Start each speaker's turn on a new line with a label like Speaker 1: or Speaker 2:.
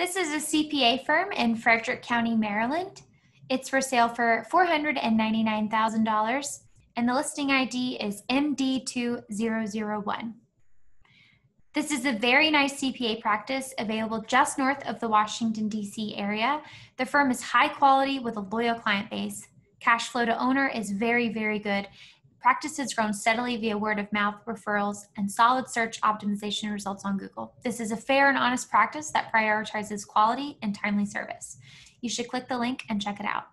Speaker 1: This is a CPA firm in Frederick County, Maryland. It's for sale for $499,000 and the listing ID is MD2001. This is a very nice CPA practice available just north of the Washington, D.C. area. The firm is high quality with a loyal client base. Cash flow to owner is very, very good, Practice has grown steadily via word of mouth, referrals, and solid search optimization results on Google. This is a fair and honest practice that prioritizes quality and timely service. You should click the link and check it out.